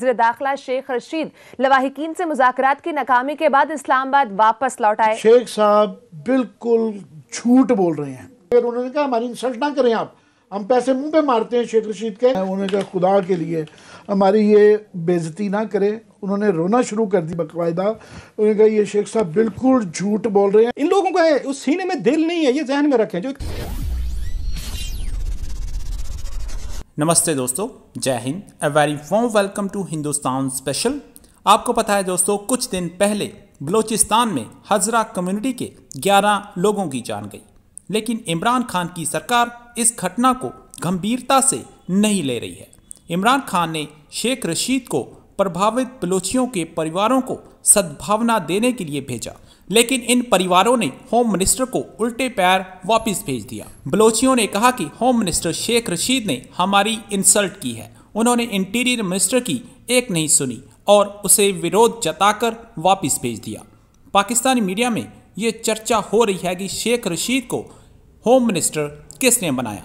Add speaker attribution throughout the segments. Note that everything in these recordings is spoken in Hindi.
Speaker 1: वजीर दाखिला शेख रशीद लवाहिकीन से मुजात की नाकामी के बाद इस्लामाबाद वापस लौट आए शेख
Speaker 2: साहब बिल्कुल झूठ बोल रहे हैं
Speaker 1: फिर उन्होंने कहा हमारी इंसल्ट ना करें
Speaker 2: आप हम पैसे मुंह पे मारते हैं शेख रशीद के उन्होंने कहा खुदा के लिए हमारी ये बेजती ना करें उन्होंने रोना शुरू कर दी बकवायदा उन्होंने कहा ये शेख साहब बिल्कुल झूठ बोल रहे हैं इन लोगों का उस सीने में दिल नहीं है ये जहन में रखें जो
Speaker 1: नमस्ते दोस्तों जय हिंद a very warm welcome to Hindustan special आपको पता है दोस्तों कुछ दिन पहले बलूचिस्तान में हजरा कम्युनिटी के 11 लोगों की जान गई लेकिन इमरान खान की सरकार इस घटना को गंभीरता से नहीं ले रही है इमरान खान ने शेख रशीद को प्रभावित बलोचियों के परिवारों को सद्भावना देने के लिए भेजा लेकिन इन परिवारों ने होम मिनिस्टर को उल्टे पैर वापस भेज दिया बलोचियों ने कहा कि होम मिनिस्टर शेख रशीद ने हमारी इंसल्ट की है उन्होंने इंटीरियर मिनिस्टर की एक नहीं सुनी और उसे विरोध जताकर वापस भेज दिया पाकिस्तानी मीडिया में ये चर्चा हो रही है कि शेख रशीद को होम मिनिस्टर किसने बनाया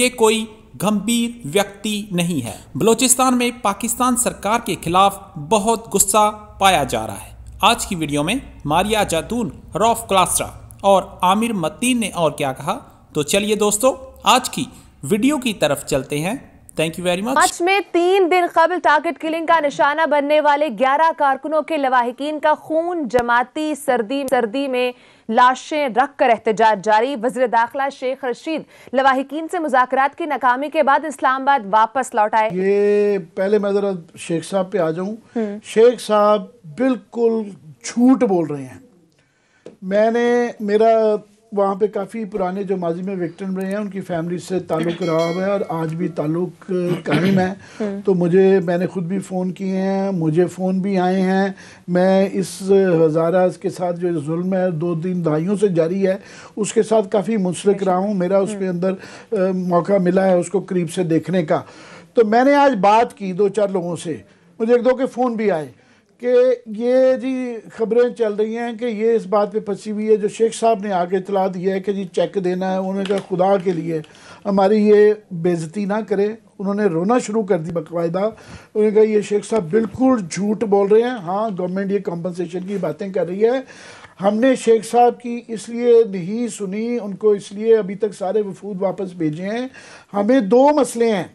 Speaker 1: ये कोई गंभीर व्यक्ति नहीं है बलूचिस्तान में पाकिस्तान सरकार के खिलाफ बहुत गुस्सा पाया जा रहा है आज की वीडियो में मारिया जातून रॉफ क्लास्ट्रा और आमिर मतीन ने और क्या कहा तो चलिए दोस्तों आज की वीडियो की तरफ चलते हैं थैंक यू वेरी मच मच में तीन दिन कबल टारगेट किलिंग का निशाना बनने वाले 11 कारकुनों के लवाहिकीन का खून जमाती सर्दी सर्दी में लाशें रख कर एहतजाज जारी वजीर दाखिला शेख रशीद लवाहिकीन से मुजाकरात की नाकामी के बाद इस्लामाबाद वापस लौट आए
Speaker 2: ये पहले मैं जरा शेख साहब पे आ जाऊँ हम्म। शेख साहब बिल्कुल झूठ बोल रहे हैं मैंने मेरा वहाँ पे काफ़ी पुराने जो माजी में विक्टन रहे हैं उनकी फैमिली से ताल्लुक़ रहा हुआ है और आज भी ताल्लुक़ कायम है हम्म। तो मुझे मैंने ख़ुद भी फ़ोन किए हैं मुझे फ़ोन भी आए हैं मैं इस हज़ारा के साथ जो जुल्म है दो तीन दहाइयों से जारी है उसके साथ काफ़ी मुशरक रहा हूँ मेरा हम्म। उसके अंदर आ, मौका मिला है उसको करीब से देखने का तो मैंने आज बात की दो चार लोगों से मुझे एक दो के फ़ोन भी आए कि ये जी खबरें चल रही हैं कि ये इस बात पे फंसी हुई है जो शेख साहब ने आगे इतला दी है कि जी चेक देना है उन्होंने कहा खुदा के लिए हमारी ये बेजती ना करें उन्होंने रोना शुरू कर दी बकवायदा उन्होंने कहा ये शेख साहब बिल्कुल झूठ बोल रहे हैं हाँ गवर्नमेंट ये कॉम्पनसेशन की बातें कर रही है हमने शेख साहब की इसलिए नहीं सुनी उनको इसलिए अभी तक सारे वफूद वापस भेजे हैं हमें दो मसले हैं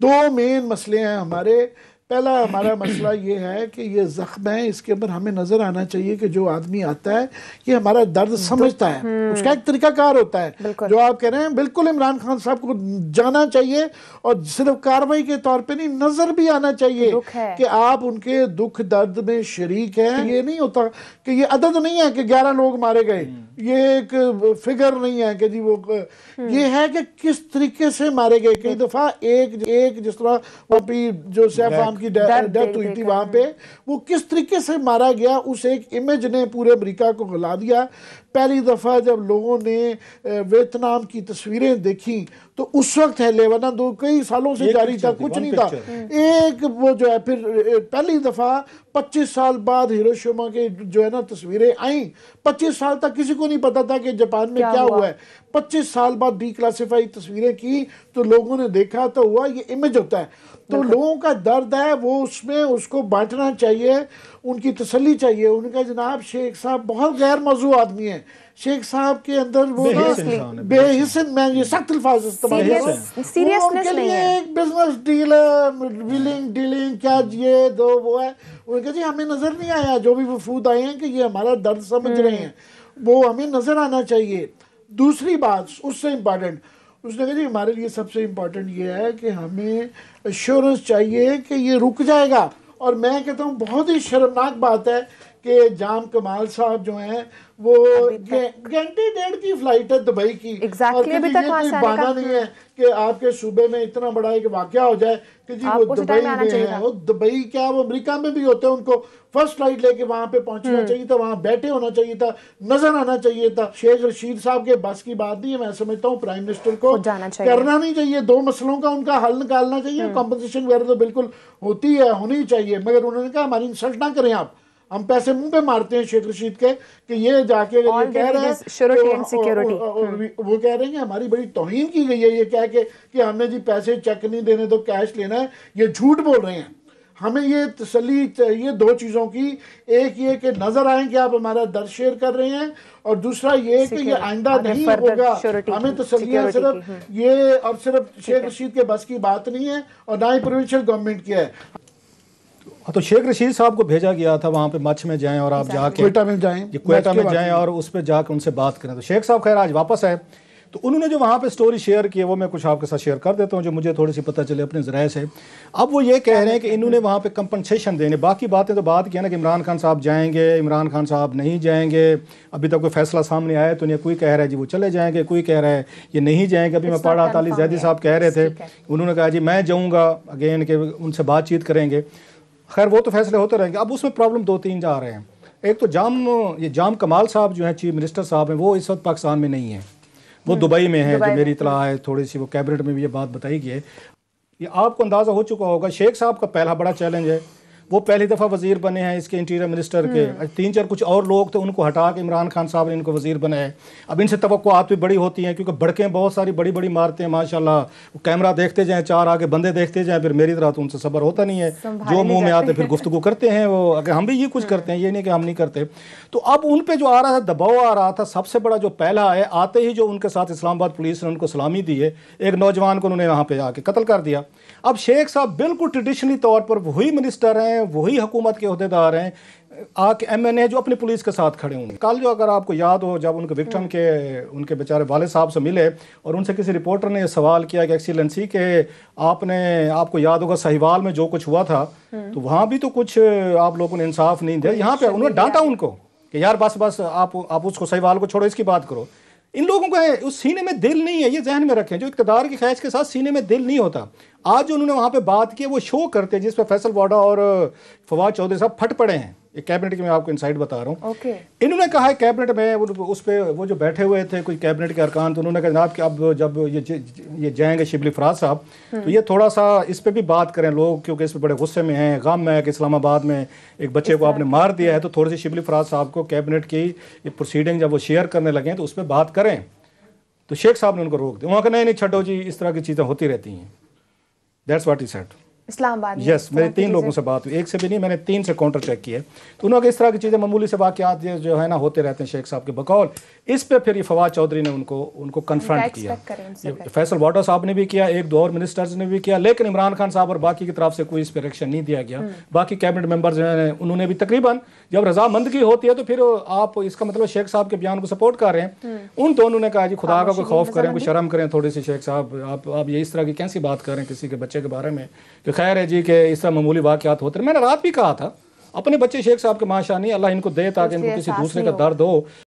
Speaker 2: दो मेन मसले हैं हमारे पहला हमारा मसला ये है कि ये ज़ख्म है इसके ऊपर हमें नज़र आना चाहिए कि जो आदमी आता है ये हमारा दर्द हम्म। समझता है हम्म। उसका एक तरीकाकार होता है जो आप कह रहे हैं बिल्कुल इमरान खान साहब को जाना चाहिए और सिर्फ कार्रवाई के तौर पर नहीं नज़र भी आना चाहिए कि आप उनके दुख दर्द में शरीक हैं हम्म। ये नहीं होता कि ये अदद नहीं है कि ग्यारह लोग मारे गए ये एक फिगर नहीं है कि जी वो ये है कि किस तरीके से मारे गए कई दफ़ा एक एक जिस तरह वो भी जो सैफ की डेथ हुई थी वहाँ पे वो किस तरीके से मारा गया उस एक इमेज ने पूरे अमेरिका को हिला दिया पहली दफ़ा जब लोगों ने वियतनाम की तस्वीरें देखी तो उस वक्त है लेवाना दो कई सालों से जारी था कुछ नहीं था हम्म। एक वो जो है फिर पहली दफ़ा 25 साल बाद हिरोशिमा के जो है ना तस्वीरें आई 25 साल तक किसी को नहीं पता था कि जापान में क्या, क्या हुआ है 25 साल बाद डी क्लासीफाई तस्वीरें की तो लोगों ने देखा तो हुआ ये इमेज होता है तो लोगों का दर्द है वो उसमें उसको बांटना चाहिए उनकी तसली चाहिए उनका जनाब शेख साहब बहुत गैर मौजू आदमी है शेख साहब के अंदर वो ना बेहिसन मैं ये सख्त अल्फाज इस्तेमाल उनके लिए एक बिजनेस डील है डीलिंग क्या ये दो वो है उनका जी हमें नज़र नहीं आया जो भी वफूद आए हैं कि ये हमारा दर्द समझ हम्म। रहे हैं वो हमें नज़र आना चाहिए दूसरी बात उससे इम्पॉर्टेंट उसने कहा जी हमारे लिए सबसे इम्पॉर्टेंट ये है कि हमें एश्योरेंस चाहिए कि ये रुक जाएगा और मैं कहता हूँ बहुत ही शर्मनाक बात है कि जाम कमाल साहब जो हैं वो घंटे डेढ़ की फ्लाइट है दुबई की exactly और तक कोई बाना नहीं है कि आपके सूबे में इतना बड़ा एक वाक्य हो जाए कि जी वो दुबई में है वो दुबई क्या वो अमेरिका में भी होते हैं उनको फर्स्ट फ्लाइट लेके वहां पे पहुंचना हम्म। चाहिए था वहां बैठे होना चाहिए था नजर आना चाहिए था शेख रशीद साहब के बस की बात नहीं है मैं समझता हूँ प्राइम मिनिस्टर को करना नहीं चाहिए दो मसलों का उनका हल निकालना चाहिए कॉम्पोजिशन हम्म। वगैरह तो बिल्कुल होती है होनी चाहिए मगर उन्होंने कहा हमारी इंसल्ट ना करें आप हम पैसे मुंह पे मारते हैं शेख रशीद के कि ये जाके ये कह रहा है hmm. वो कह रहे हैं हमारी बड़ी तोहिन की गई है ये कह के कि हमने जी पैसे चेक नहीं देने तो कैश लेना है ये झूठ बोल रहे हैं हमें ये तसली चाहिए दो चीज़ों की एक ये कि नज़र आए कि आप हमारा दर शेयर कर रहे हैं और दूसरा ये कि ये आइंदा नहीं होगा हमें तसली hmm. है सिर्फ ये और सिर्फ शेख रशीद के बस की बात नहीं है और ना ही प्रोविंशियल गवर्नमेंट की है
Speaker 3: हाँ, तो शेख रशीद साहब को भेजा गया था वहाँ पे मच्छ में जाएं और आप जाके कोयटा में
Speaker 2: जाएं कोयटा में जाएं और
Speaker 3: उस पर जाकर उनसे बात करें तो शेख साहब खैर आज वापस आए तो उन्होंने जो वहाँ पे स्टोरी शेयर की है वो मैं कुछ आपके साथ शेयर कर देता हूँ जो मुझे थोड़ी सी पता चले अपने ज़राए से अब वो ये कह रहे हैं कि इन्होंने वहाँ पे कंपनसेशन देने बाकी बातें तो बात किया ना कि इमरान खान साहब जाएंगे इमरान खान साहब नहीं जाएंगे अभी तक कोई फैसला सामने आया तो नहीं कोई कह रहा है जी वो चले जाएंगे कोई कह रहा है ये नहीं जाएंगे अभी मैं पढ़ रहा था जैदी साहब कह रहे थे उन्होंने कहा जी मैं जाऊँगा अगेन के उनसे बातचीत करेंगे खैर वो तो फैसले होते रहेंगे अब उसमें प्रॉब्लम दो तीन जा रहे हैं एक तो जाम ये जाम कमाल साहब जो है चीफ मिनिस्टर साहब हैं वो इस वक्त पाकिस्तान में नहीं है वो हम्म, दुबई में है जो मेरी इतला है थोड़ी सी वो कैबिनेट में भी ये बात बताई गई है ये आपको अंदाज़ा हो चुका होगा शेख साहब का पहला बड़ा चैलेंज है वो पहली दफ़ा वजीर बने हैं इसके इंटीरियर मिनिस्टर के हम्म। तीन चार कुछ और लोग थे उनको हटा के इमरान खान साहब ने इनको वजीर बनाया अब इनसे तवक्आत भी बड़ी होती हैं क्योंकि भड़कें बहुत सारी बड़ी बड़ी मारते हैं माशाला कैमरा देखते जाएँ चार आगे बंदे देखते जाएँ फिर मेरी तरह तो उनसे सबर होता नहीं है जो मुँह में आते फिर गुफ्तु करते हैं वो अगर हम भी ये कुछ करते हैं ये नहीं कि हम नहीं करते तो अब उन पर जो आ रहा था दबाव आ रहा था सबसे बड़ा जो पहला है आते ही जो उनके साथ इस्लामाबाद पुलिस ने उनको सलामी दी है एक नौजवान को उन्होंने वहाँ पर आके कत्ल कर दिया अब शेख साहब बिल्कुल ट्रेडिशनली तौर पर वही मिनिस्टर हैं हैं वही हुकूमत के अहदेदार हैं आके एम एन ए जो अपनी पुलिस के साथ खड़े होंगे कल जो अगर आपको याद हो जब उनके विक्टम के उनके बेचारे वाले साहब से मिले और उनसे किसी रिपोर्टर ने सवाल किया कि एक्सीलेंसी के आपने आपको याद होगा सहीवाल में जो कुछ हुआ था तो वहाँ भी तो कुछ आप लोगों ने इंसाफ नहीं दिया यहाँ पे उन्होंने डांटा उनको कि यार बस बस आप आप उसको सहीवाल को छोड़ो इसकी बात करो इन लोगों का उस सीने में दिल नहीं है ये जहन में रखें जो इकतदार की ख्वाहिश के साथ सीने में दिल नहीं होता आज जो उन्होंने वहाँ पर बात की वो शो करते हैं जिस पर फैसल वाडा और फवाद चौधरी साहब फट पड़े हैं कैबिनेट की मैं आपको इनसाइड बता रहा हूँ okay. इन्होंने कहा है कैबिनेट में उस पर वो जो बैठे हुए थे कोई कैबिनेट के अरकान तो उन्होंने कहा जनाब कि अब जब ये ये जाएंगे शिबली फराज साहब हम्म। तो ये थोड़ा सा इस पर भी बात करें लोग क्योंकि इस पर बड़े गुस्से में हैं गम में है कि इस्लामाबाद में एक बच्चे को आपने मार दिया है तो थोड़ी सी शिबली फराज साहब को कैबिनेट की प्रोसीडिंग जब वो शेयर करने लगे तो उस पर बात करें तो शेख साहब ने उनको रोक दिया वहाँ का नहीं नहीं छठो जी इस तरह की चीज़ें होती रहती हैं that's what is set
Speaker 1: Islamabad yes मेरे तीन लोगों से
Speaker 3: बात हुई एक से भी नहीं मैंने तीन से काउंटर चेक किए तो उन्होंने इस तरह की चीज़ें मामूली से वाकत जो है ना होते रहते हैं शेख साहब के बकौल इस पर फिर ये फवाद चौधरी ने उनको उनको कन्फ्रंट किया फैसल वाटर साहब ने भी किया एक दो और मिनिस्टर्स ने भी किया लेकिन इमरान खान साहब और बाकी की तरफ से कोई इस पर एक्शन नहीं दिया गया हम्म। बाकी कैबिनेट मेम्बर जो है उन्होंने भी तकरीबन जब रजामंदगी होती है तो फिर आप इसका मतलब शेख साहब के बयान को सपोर्ट कर रहे हैं हम्म। उन दोनों ने कहा जी खुदा का कोई खौफ करें कोई शर्म करें थोड़ी सी शेख साहब आप ये इस तरह की कैसी बात करें किसी के बच्चे के बारे में खैर है जी के इस तरह मामूली वाकत होते हैं मैंने रात भी कहा था अपने बच्चे शेख साहब के माशानी अल्लाह इनको दे ताकि इनको किसी दूसरे का दर्द हो